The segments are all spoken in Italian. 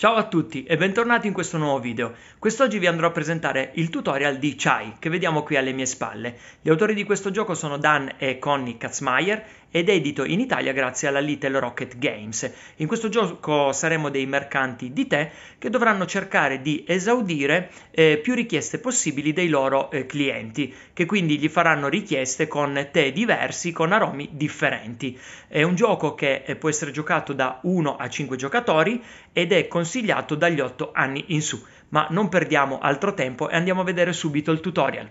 Ciao a tutti e bentornati in questo nuovo video. Quest'oggi vi andrò a presentare il tutorial di Chai, che vediamo qui alle mie spalle. Gli autori di questo gioco sono Dan e Connie Katzmeier ed è edito in Italia grazie alla Little Rocket Games. In questo gioco saremo dei mercanti di tè che dovranno cercare di esaudire eh, più richieste possibili dei loro eh, clienti, che quindi gli faranno richieste con tè diversi, con aromi differenti. È un gioco che eh, può essere giocato da 1 a 5 giocatori ed è consigliato dagli 8 anni in su. Ma non perdiamo altro tempo e andiamo a vedere subito il tutorial.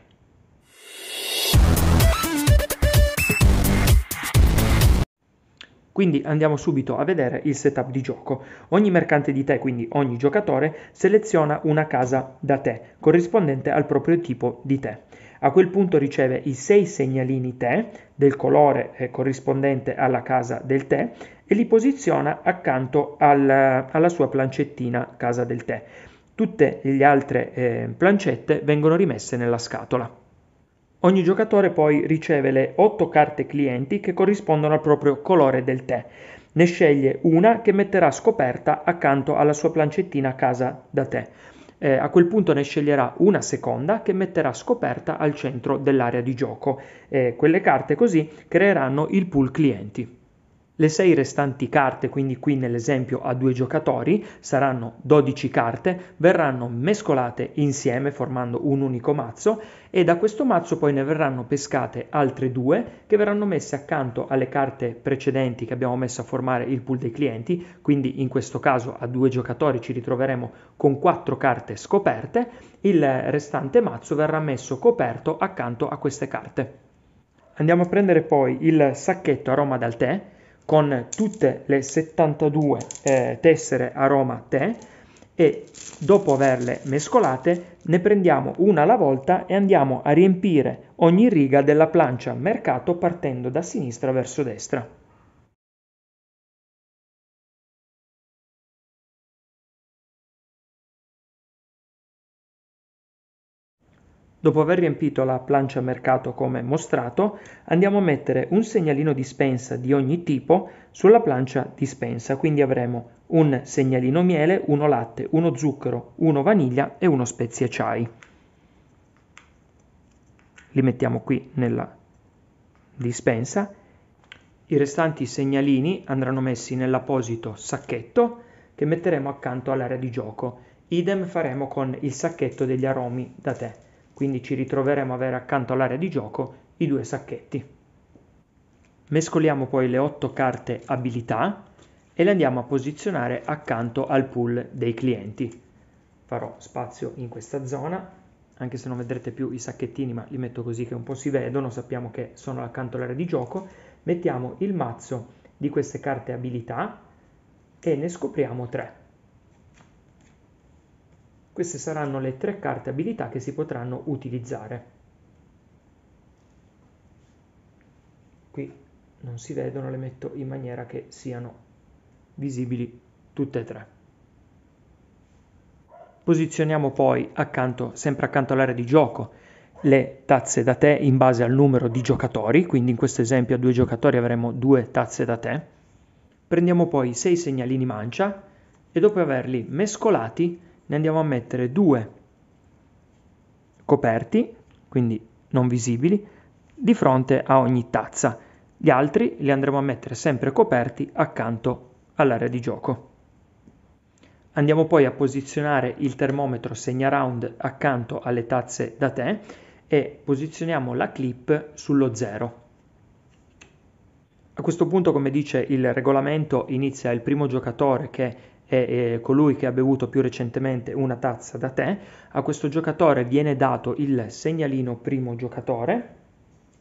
Quindi andiamo subito a vedere il setup di gioco. Ogni mercante di te, quindi ogni giocatore, seleziona una casa da te, corrispondente al proprio tipo di te. A quel punto riceve i sei segnalini te del colore eh, corrispondente alla casa del te e li posiziona accanto al, alla sua plancettina casa del te. Tutte le altre eh, plancette vengono rimesse nella scatola. Ogni giocatore poi riceve le 8 carte clienti che corrispondono al proprio colore del tè. Ne sceglie una che metterà scoperta accanto alla sua plancettina casa da tè. Eh, a quel punto ne sceglierà una seconda che metterà scoperta al centro dell'area di gioco. Eh, quelle carte così creeranno il pool clienti. Le 6 restanti carte, quindi qui nell'esempio a due giocatori, saranno 12 carte, verranno mescolate insieme formando un unico mazzo e da questo mazzo poi ne verranno pescate altre due che verranno messe accanto alle carte precedenti che abbiamo messo a formare il pool dei clienti, quindi in questo caso a due giocatori ci ritroveremo con 4 carte scoperte, il restante mazzo verrà messo coperto accanto a queste carte. Andiamo a prendere poi il sacchetto aroma dal tè con tutte le 72 eh, tessere aroma tè e dopo averle mescolate ne prendiamo una alla volta e andiamo a riempire ogni riga della plancia mercato partendo da sinistra verso destra. Dopo aver riempito la plancia mercato come mostrato, andiamo a mettere un segnalino dispensa di ogni tipo sulla plancia dispensa, quindi avremo un segnalino miele, uno latte, uno zucchero, uno vaniglia e uno spezie chai. Li mettiamo qui nella dispensa. I restanti segnalini andranno messi nell'apposito sacchetto che metteremo accanto all'area di gioco. Idem faremo con il sacchetto degli aromi da tè quindi ci ritroveremo a avere accanto all'area di gioco i due sacchetti. Mescoliamo poi le 8 carte abilità e le andiamo a posizionare accanto al pool dei clienti. Farò spazio in questa zona, anche se non vedrete più i sacchettini, ma li metto così che un po' si vedono, sappiamo che sono accanto all'area di gioco. Mettiamo il mazzo di queste carte abilità e ne scopriamo 3. Queste saranno le tre carte abilità che si potranno utilizzare. Qui non si vedono, le metto in maniera che siano visibili tutte e tre. Posizioniamo poi accanto, sempre accanto all'area di gioco le tazze da tè in base al numero di giocatori, quindi in questo esempio a due giocatori avremo due tazze da tè. Prendiamo poi sei segnalini mancia e dopo averli mescolati ne andiamo a mettere due coperti, quindi non visibili, di fronte a ogni tazza. Gli altri li andremo a mettere sempre coperti accanto all'area di gioco. Andiamo poi a posizionare il termometro segna round accanto alle tazze da tè e posizioniamo la clip sullo zero. A questo punto, come dice il regolamento, inizia il primo giocatore che è colui che ha bevuto più recentemente una tazza da tè, a questo giocatore viene dato il segnalino primo giocatore,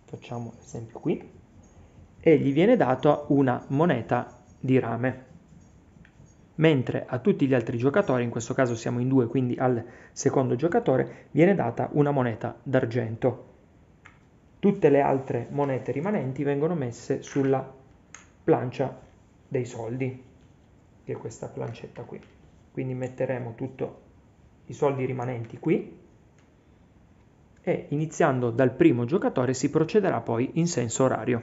facciamo esempio qui, e gli viene data una moneta di rame. Mentre a tutti gli altri giocatori, in questo caso siamo in due, quindi al secondo giocatore, viene data una moneta d'argento. Tutte le altre monete rimanenti vengono messe sulla plancia dei soldi che è questa plancetta qui quindi metteremo tutti i soldi rimanenti qui e iniziando dal primo giocatore si procederà poi in senso orario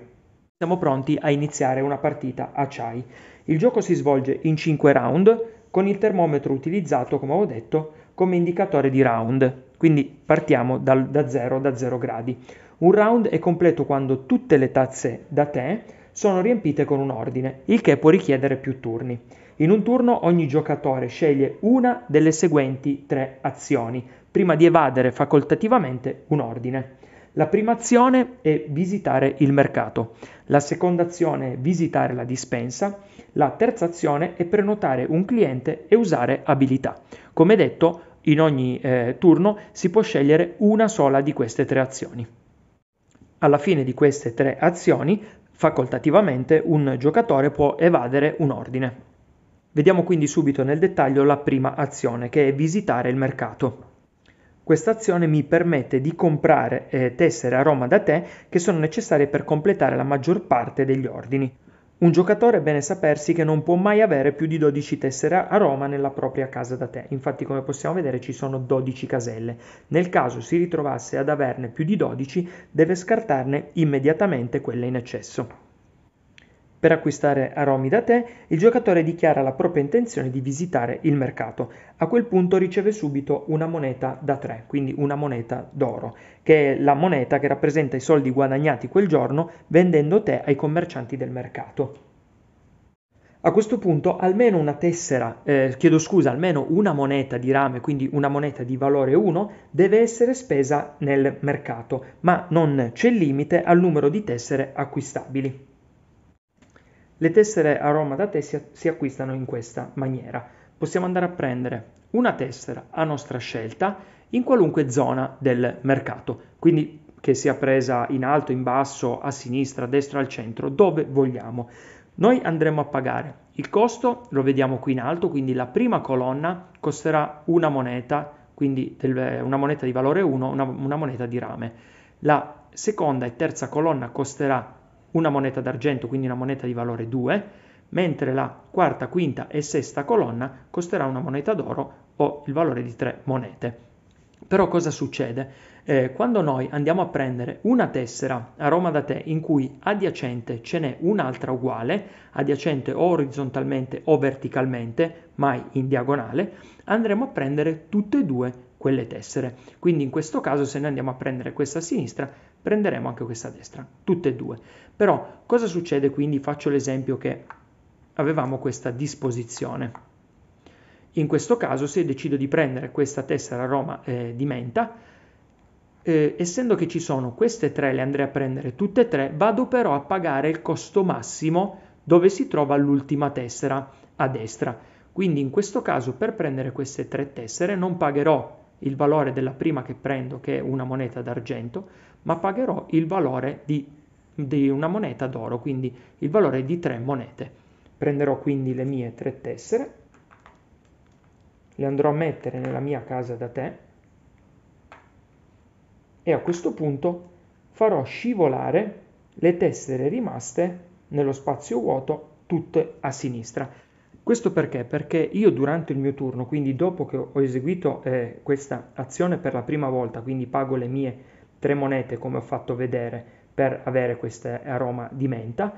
siamo pronti a iniziare una partita a Chai il gioco si svolge in 5 round con il termometro utilizzato come ho detto come indicatore di round quindi partiamo dal, da 0 da 0 gradi un round è completo quando tutte le tazze da te sono riempite con un ordine, il che può richiedere più turni. In un turno ogni giocatore sceglie una delle seguenti tre azioni, prima di evadere facoltativamente un ordine. La prima azione è visitare il mercato, la seconda azione è visitare la dispensa, la terza azione è prenotare un cliente e usare abilità. Come detto, in ogni eh, turno si può scegliere una sola di queste tre azioni. Alla fine di queste tre azioni, facoltativamente, un giocatore può evadere un ordine. Vediamo quindi subito nel dettaglio la prima azione che è visitare il mercato. Questa azione mi permette di comprare eh, tessere a Roma da te che sono necessarie per completare la maggior parte degli ordini. Un giocatore è bene sapersi che non può mai avere più di 12 tessere a Roma nella propria casa da te, infatti come possiamo vedere ci sono 12 caselle. Nel caso si ritrovasse ad averne più di 12 deve scartarne immediatamente quelle in eccesso. Per acquistare aromi da te, il giocatore dichiara la propria intenzione di visitare il mercato. A quel punto riceve subito una moneta da 3, quindi una moneta d'oro, che è la moneta che rappresenta i soldi guadagnati quel giorno vendendo te ai commercianti del mercato. A questo punto almeno una tessera, eh, chiedo scusa, almeno una moneta di rame, quindi una moneta di valore 1, deve essere spesa nel mercato, ma non c'è limite al numero di tessere acquistabili. Le tessere a Roma da te si, si acquistano in questa maniera. Possiamo andare a prendere una tessera a nostra scelta in qualunque zona del mercato, quindi che sia presa in alto, in basso, a sinistra, a destra, al centro, dove vogliamo. Noi andremo a pagare il costo, lo vediamo qui in alto, quindi la prima colonna costerà una moneta, quindi una moneta di valore 1, una, una moneta di rame. La seconda e terza colonna costerà una moneta d'argento, quindi una moneta di valore 2, mentre la quarta, quinta e sesta colonna costerà una moneta d'oro o il valore di 3 monete. Però cosa succede? Eh, quando noi andiamo a prendere una tessera a Roma da te in cui adiacente ce n'è un'altra uguale, adiacente o orizzontalmente o verticalmente, mai in diagonale, andremo a prendere tutte e due quelle tessere. Quindi in questo caso se noi andiamo a prendere questa a sinistra, prenderemo anche questa a destra, tutte e due. Però cosa succede quindi? Faccio l'esempio che avevamo questa disposizione. In questo caso se decido di prendere questa tessera Roma eh, di menta, eh, essendo che ci sono queste tre, le andrei a prendere tutte e tre, vado però a pagare il costo massimo dove si trova l'ultima tessera a destra. Quindi in questo caso per prendere queste tre tessere non pagherò il valore della prima che prendo, che è una moneta d'argento, ma pagherò il valore di, di una moneta d'oro, quindi il valore di tre monete. Prenderò quindi le mie tre tessere, le andrò a mettere nella mia casa da te e a questo punto farò scivolare le tessere rimaste nello spazio vuoto tutte a sinistra questo perché? Perché io durante il mio turno, quindi dopo che ho eseguito eh, questa azione per la prima volta, quindi pago le mie tre monete come ho fatto vedere per avere questo aroma di menta,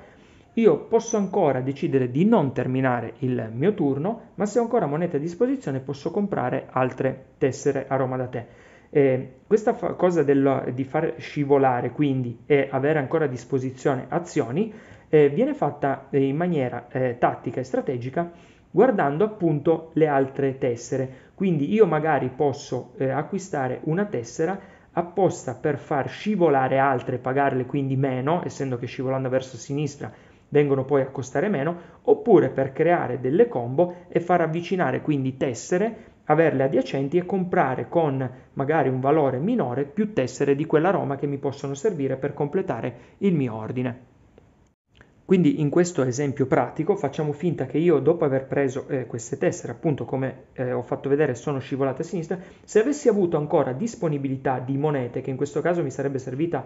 io posso ancora decidere di non terminare il mio turno, ma se ho ancora monete a disposizione posso comprare altre tessere aroma da te. Eh, questa fa- cosa del, di far scivolare quindi e avere ancora a disposizione azioni eh, viene fatta eh, in maniera eh, tattica e strategica guardando appunto le altre tessere. Quindi io magari posso eh, acquistare una tessera apposta per far scivolare altre pagarle quindi meno, essendo che scivolando verso sinistra vengono poi a costare meno, oppure per creare delle combo e far avvicinare quindi tessere, averle adiacenti e comprare con magari un valore minore più tessere di quella Roma che mi possono servire per completare il mio ordine. Quindi in questo esempio pratico facciamo finta che io dopo aver preso eh, queste tessere, appunto come eh, ho fatto vedere sono scivolate a sinistra, se avessi avuto ancora disponibilità di monete, che in questo caso mi sarebbe servita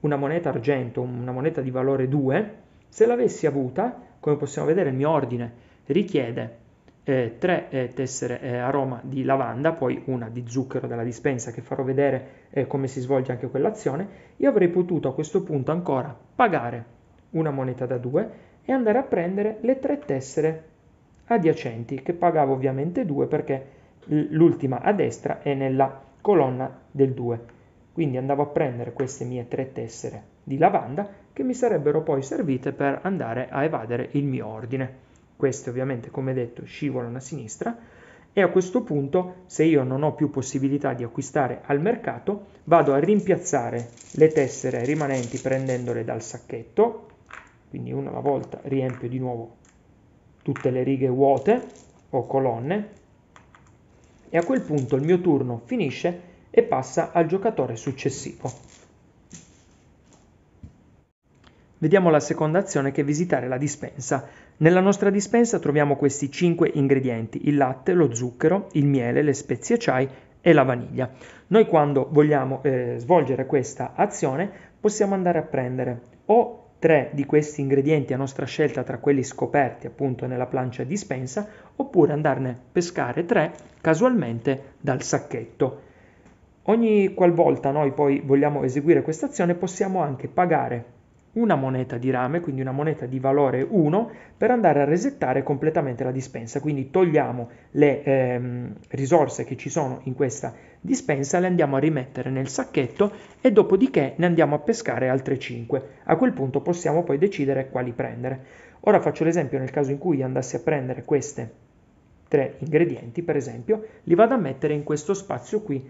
una moneta argento, una moneta di valore 2, se l'avessi avuta, come possiamo vedere il mio ordine richiede eh, tre eh, tessere eh, aroma di lavanda, poi una di zucchero dalla dispensa che farò vedere eh, come si svolge anche quell'azione, io avrei potuto a questo punto ancora pagare una moneta da 2 e andare a prendere le tre tessere adiacenti che pagavo ovviamente 2 perché l'ultima a destra è nella colonna del 2 quindi andavo a prendere queste mie tre tessere di lavanda che mi sarebbero poi servite per andare a evadere il mio ordine queste ovviamente come detto scivolano a sinistra e a questo punto se io non ho più possibilità di acquistare al mercato vado a rimpiazzare le tessere rimanenti prendendole dal sacchetto quindi una alla volta riempio di nuovo tutte le righe vuote o colonne e a quel punto il mio turno finisce e passa al giocatore successivo. Vediamo la seconda azione che è visitare la dispensa. Nella nostra dispensa troviamo questi 5 ingredienti, il latte, lo zucchero, il miele, le spezie chai e la vaniglia. Noi quando vogliamo eh, svolgere questa azione possiamo andare a prendere o tre di questi ingredienti a nostra scelta tra quelli scoperti appunto nella plancia dispensa oppure andarne a pescare tre casualmente dal sacchetto. Ogni qualvolta noi poi vogliamo eseguire questa azione possiamo anche pagare una moneta di rame, quindi una moneta di valore 1, per andare a resettare completamente la dispensa. Quindi togliamo le ehm, risorse che ci sono in questa dispensa, le andiamo a rimettere nel sacchetto e dopodiché ne andiamo a pescare altre 5. A quel punto possiamo poi decidere quali prendere. Ora faccio l'esempio nel caso in cui andassi a prendere queste tre ingredienti, per esempio, li vado a mettere in questo spazio qui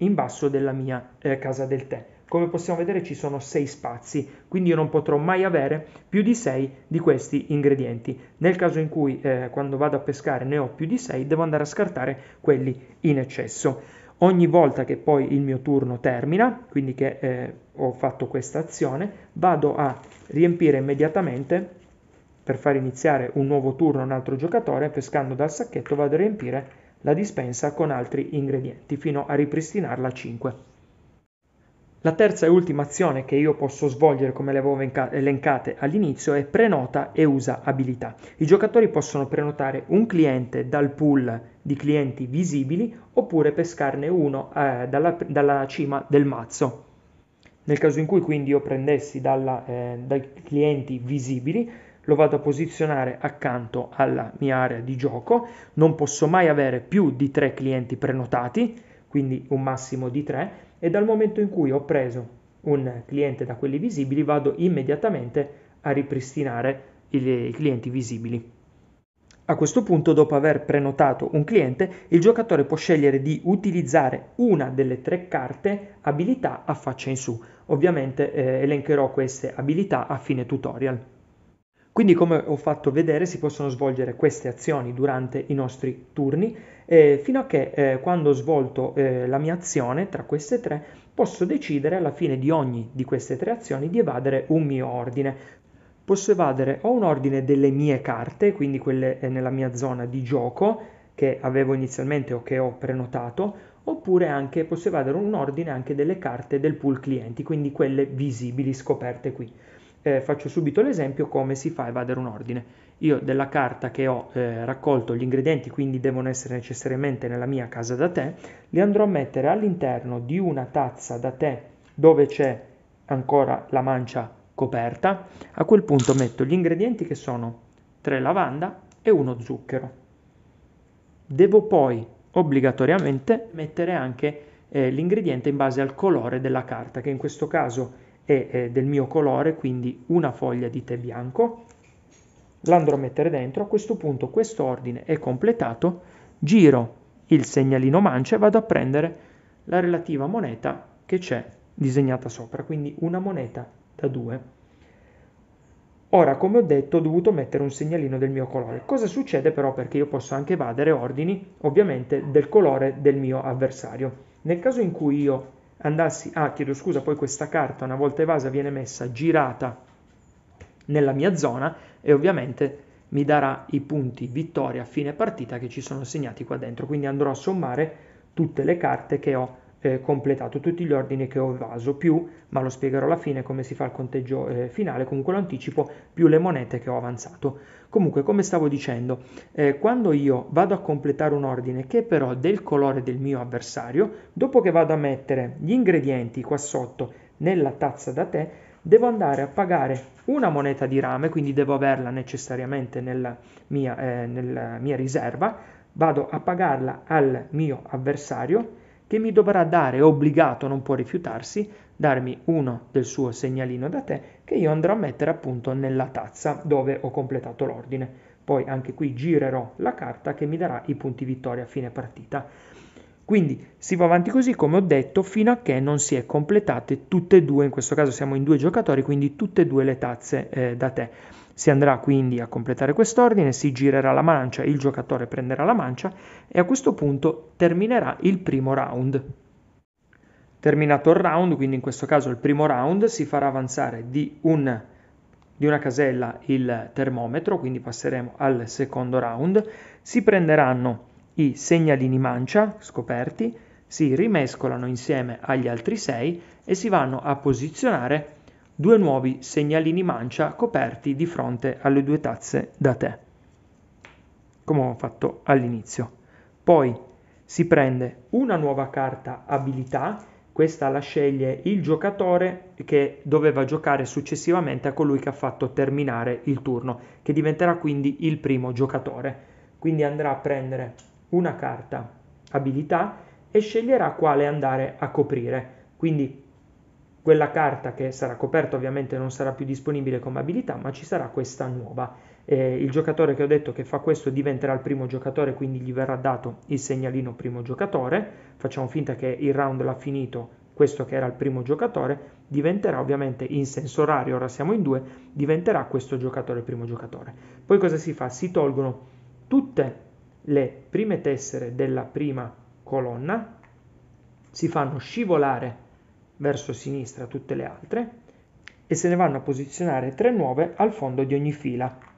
in basso della mia eh, casa del tè. Come possiamo vedere ci sono 6 spazi, quindi io non potrò mai avere più di 6 di questi ingredienti. Nel caso in cui eh, quando vado a pescare ne ho più di 6, devo andare a scartare quelli in eccesso. Ogni volta che poi il mio turno termina, quindi che eh, ho fatto questa azione, vado a riempire immediatamente per far iniziare un nuovo turno un altro giocatore, pescando dal sacchetto vado a riempire la dispensa con altri ingredienti fino a ripristinarla a 5. La terza e ultima azione che io posso svolgere, come le avevo elencate all'inizio, è prenota e usa abilità. I giocatori possono prenotare un cliente dal pool di clienti visibili oppure pescarne uno eh, dalla, dalla cima del mazzo. Nel caso in cui quindi io prendessi dalla, eh, dai clienti visibili, lo vado a posizionare accanto alla mia area di gioco, non posso mai avere più di tre clienti prenotati, quindi un massimo di tre, e dal momento in cui ho preso un cliente da quelli visibili vado immediatamente a ripristinare i clienti visibili. A questo punto, dopo aver prenotato un cliente, il giocatore può scegliere di utilizzare una delle tre carte abilità a faccia in su. Ovviamente eh, elencherò queste abilità a fine tutorial. Quindi come ho fatto vedere si possono svolgere queste azioni durante i nostri turni eh, fino a che eh, quando ho svolto eh, la mia azione tra queste tre posso decidere alla fine di ogni di queste tre azioni di evadere un mio ordine. Posso evadere o un ordine delle mie carte, quindi quelle eh, nella mia zona di gioco che avevo inizialmente o che ho prenotato, oppure anche posso evadere un ordine anche delle carte del pool clienti, quindi quelle visibili scoperte qui eh, faccio subito l'esempio come si fa a evadere un ordine. Io della carta che ho eh, raccolto gli ingredienti, quindi devono essere necessariamente nella mia casa da te, li andrò a mettere all'interno di una tazza da te dove c'è ancora la mancia coperta. A quel punto metto gli ingredienti che sono tre lavanda e uno zucchero. Devo poi obbligatoriamente mettere anche eh, l'ingrediente in base al colore della carta, che in questo caso è e eh, del mio colore, quindi una foglia di tè bianco, l'andrò a mettere dentro, a questo punto questo ordine è completato, giro il segnalino mancia e vado a prendere la relativa moneta che c'è disegnata sopra, quindi una moneta da due. Ora, come ho detto, ho dovuto mettere un segnalino del mio colore. Cosa succede però? Perché io posso anche evadere ordini, ovviamente, del colore del mio avversario. Nel caso in cui io andassi, ah chiedo scusa, poi questa carta una volta evasa viene messa girata nella mia zona e ovviamente mi darà i punti vittoria a fine partita che ci sono segnati qua dentro, quindi andrò a sommare tutte le carte che ho eh, completato tutti gli ordini che ho evaso, più, ma lo spiegherò alla fine come si fa il conteggio eh, finale, comunque lo anticipo, più le monete che ho avanzato. Comunque, come stavo dicendo, eh, quando io vado a completare un ordine che però del colore del mio avversario, dopo che vado a mettere gli ingredienti qua sotto nella tazza da tè, devo andare a pagare una moneta di rame, quindi devo averla necessariamente nella mia, eh, nella mia riserva, vado a pagarla al mio avversario che mi dovrà dare, obbligato, non può rifiutarsi, darmi uno del suo segnalino da te che io andrò a mettere appunto nella tazza dove ho completato l'ordine. Poi anche qui girerò la carta che mi darà i punti vittoria a fine partita. Quindi si va avanti così, come ho detto, fino a che non si è completate tutte e due, in questo caso siamo in due giocatori, quindi tutte e due le tazze eh, da te. Si andrà quindi a completare quest'ordine, si girerà la mancia, il giocatore prenderà la mancia e a questo punto terminerà il primo round. Terminato il round, quindi in questo caso il primo round, si farà avanzare di, un, di una casella il termometro, quindi passeremo al secondo round. Si prenderanno i segnalini mancia scoperti, si rimescolano insieme agli altri 6 e si vanno a posizionare due nuovi segnalini mancia coperti di fronte alle due tazze da tè, come ho fatto all'inizio. Poi si prende una nuova carta abilità, questa la sceglie il giocatore che doveva giocare successivamente a colui che ha fatto terminare il turno, che diventerà quindi il primo giocatore. Quindi andrà a prendere una carta abilità e sceglierà quale andare a coprire. Quindi quella carta che sarà coperta ovviamente non sarà più disponibile come abilità, ma ci sarà questa nuova. Eh, il giocatore che ho detto che fa questo diventerà il primo giocatore, quindi gli verrà dato il segnalino primo giocatore. Facciamo finta che il round l'ha finito questo che era il primo giocatore, diventerà ovviamente in senso orario, ora siamo in due, diventerà questo giocatore il primo giocatore. Poi cosa si fa? Si tolgono tutte le prime tessere della prima colonna, si fanno scivolare verso sinistra tutte le altre e se ne vanno a posizionare tre nuove al fondo di ogni fila.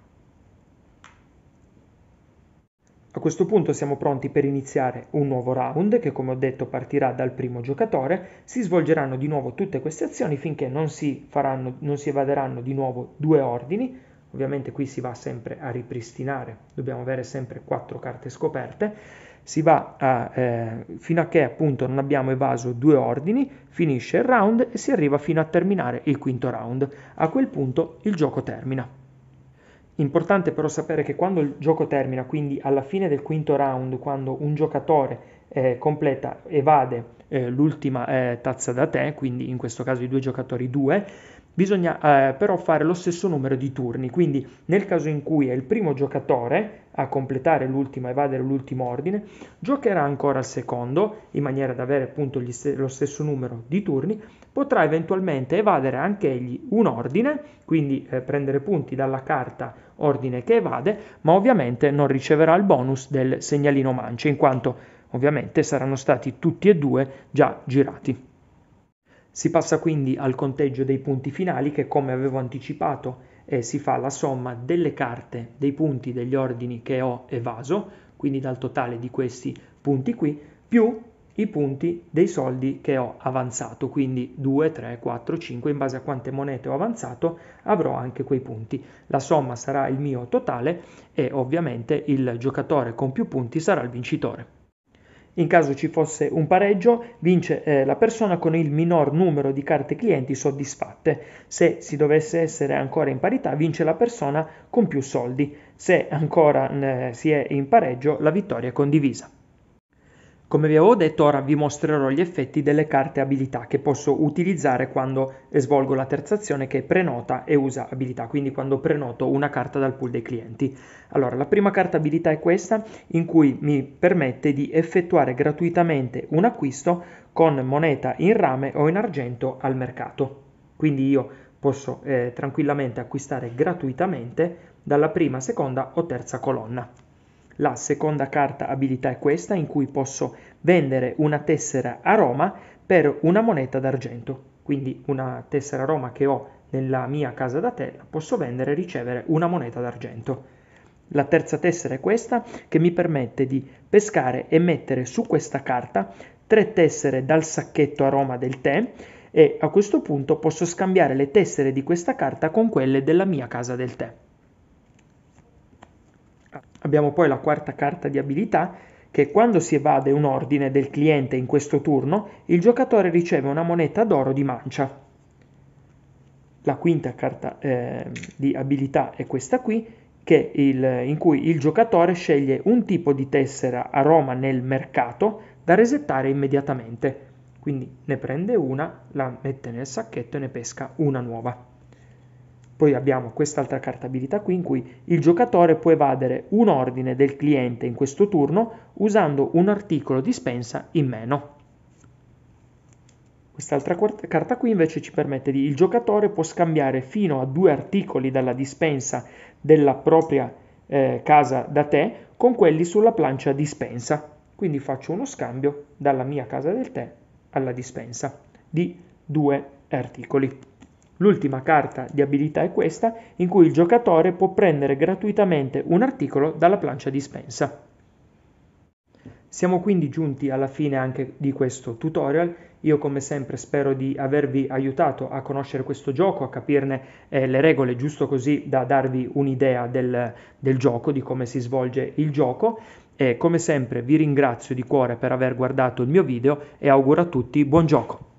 A questo punto siamo pronti per iniziare un nuovo round che come ho detto partirà dal primo giocatore, si svolgeranno di nuovo tutte queste azioni finché non si, faranno, non si evaderanno di nuovo due ordini, ovviamente qui si va sempre a ripristinare, dobbiamo avere sempre quattro carte scoperte, si va a, eh, fino a che appunto non abbiamo evaso due ordini, finisce il round e si arriva fino a terminare il quinto round. A quel punto il gioco termina. Importante però sapere che quando il gioco termina, quindi alla fine del quinto round, quando un giocatore eh, completa evade eh, l'ultima eh, tazza da te, quindi in questo caso i due giocatori due, Bisogna eh, però fare lo stesso numero di turni, quindi nel caso in cui è il primo giocatore a completare l'ultimo, a evadere l'ultimo ordine, giocherà ancora il secondo, in maniera da avere appunto st- lo stesso numero di turni, potrà eventualmente evadere anche egli un ordine, quindi eh, prendere punti dalla carta ordine che evade, ma ovviamente non riceverà il bonus del segnalino mancia, in quanto ovviamente saranno stati tutti e due già girati. Si passa quindi al conteggio dei punti finali che come avevo anticipato eh, si fa la somma delle carte, dei punti, degli ordini che ho evaso, quindi dal totale di questi punti qui, più i punti dei soldi che ho avanzato, quindi 2, 3, 4, 5, in base a quante monete ho avanzato avrò anche quei punti. La somma sarà il mio totale e ovviamente il giocatore con più punti sarà il vincitore. In caso ci fosse un pareggio, vince eh, la persona con il minor numero di carte clienti soddisfatte. Se si dovesse essere ancora in parità, vince la persona con più soldi. Se ancora eh, si è in pareggio, la vittoria è condivisa. Come vi avevo detto, ora vi mostrerò gli effetti delle carte abilità che posso utilizzare quando svolgo la terza azione che è prenota e usa abilità, quindi quando prenoto una carta dal pool dei clienti. Allora, la prima carta abilità è questa, in cui mi permette di effettuare gratuitamente un acquisto con moneta in rame o in argento al mercato. Quindi io posso eh, tranquillamente acquistare gratuitamente dalla prima, seconda o terza colonna. La seconda carta abilità è questa in cui posso vendere una tessera a Roma per una moneta d'argento. Quindi una tessera a Roma che ho nella mia casa da te la posso vendere e ricevere una moneta d'argento. La terza tessera è questa che mi permette di pescare e mettere su questa carta tre tessere dal sacchetto a Roma del tè e a questo punto posso scambiare le tessere di questa carta con quelle della mia casa del tè. Abbiamo poi la quarta carta di abilità che quando si evade un ordine del cliente in questo turno, il giocatore riceve una moneta d'oro di mancia. La quinta carta eh, di abilità è questa qui, il, in cui il giocatore sceglie un tipo di tessera a Roma nel mercato da resettare immediatamente. Quindi ne prende una, la mette nel sacchetto e ne pesca una nuova. Poi abbiamo quest'altra carta abilità qui in cui il giocatore può evadere un ordine del cliente in questo turno usando un articolo dispensa in meno. Quest'altra carta qui invece ci permette di il giocatore può scambiare fino a due articoli dalla dispensa della propria eh, casa da te con quelli sulla plancia dispensa. Quindi faccio uno scambio dalla mia casa del tè alla dispensa di due articoli. L'ultima carta di abilità è questa, in cui il giocatore può prendere gratuitamente un articolo dalla plancia dispensa. Siamo quindi giunti alla fine anche di questo tutorial. Io come sempre spero di avervi aiutato a conoscere questo gioco, a capirne eh, le regole, giusto così da darvi un'idea del, del gioco, di come si svolge il gioco. E come sempre vi ringrazio di cuore per aver guardato il mio video e auguro a tutti buon gioco!